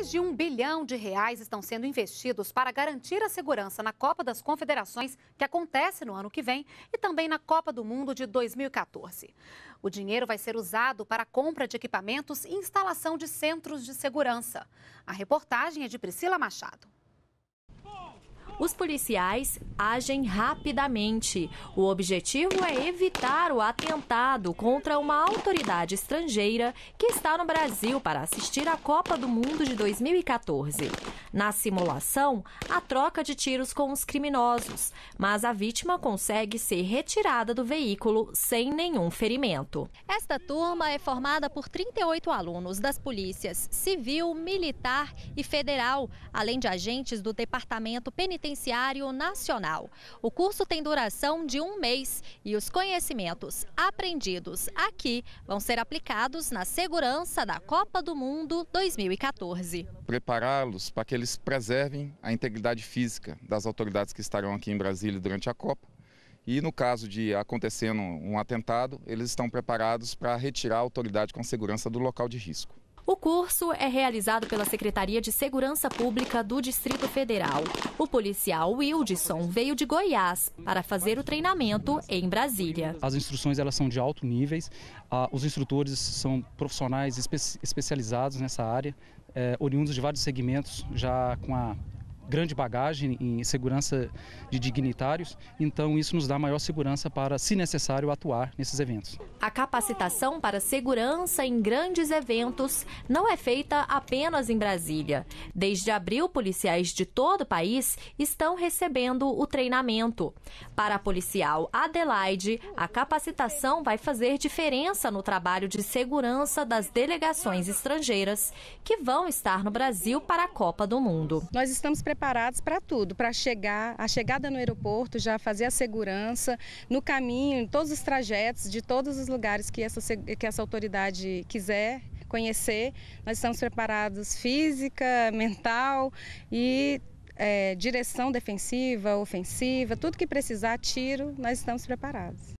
Mais de um bilhão de reais estão sendo investidos para garantir a segurança na Copa das Confederações, que acontece no ano que vem, e também na Copa do Mundo de 2014. O dinheiro vai ser usado para a compra de equipamentos e instalação de centros de segurança. A reportagem é de Priscila Machado. Os policiais agem rapidamente. O objetivo é evitar o atentado contra uma autoridade estrangeira que está no Brasil para assistir à Copa do Mundo de 2014. Na simulação, a troca de tiros com os criminosos, mas a vítima consegue ser retirada do veículo sem nenhum ferimento. Esta turma é formada por 38 alunos das polícias civil, militar e federal, além de agentes do Departamento Penitenciário Penitenciário Nacional. O curso tem duração de um mês e os conhecimentos aprendidos aqui vão ser aplicados na segurança da Copa do Mundo 2014. Prepará-los para que eles preservem a integridade física das autoridades que estarão aqui em Brasília durante a Copa. E no caso de acontecendo um atentado, eles estão preparados para retirar a autoridade com segurança do local de risco. O curso é realizado pela Secretaria de Segurança Pública do Distrito Federal. O policial Wildson veio de Goiás para fazer o treinamento em Brasília. As instruções elas são de alto níveis, ah, os instrutores são profissionais especializados nessa área, eh, oriundos de vários segmentos, já com a grande bagagem em segurança de dignitários, então isso nos dá maior segurança para, se necessário, atuar nesses eventos. A capacitação para segurança em grandes eventos não é feita apenas em Brasília. Desde abril, policiais de todo o país estão recebendo o treinamento. Para a policial Adelaide, a capacitação vai fazer diferença no trabalho de segurança das delegações estrangeiras que vão estar no Brasil para a Copa do Mundo. Nós estamos preparados preparados para tudo, para chegar, a chegada no aeroporto, já fazer a segurança, no caminho, em todos os trajetos, de todos os lugares que essa, que essa autoridade quiser conhecer. Nós estamos preparados física, mental e é, direção defensiva, ofensiva, tudo que precisar, tiro, nós estamos preparados.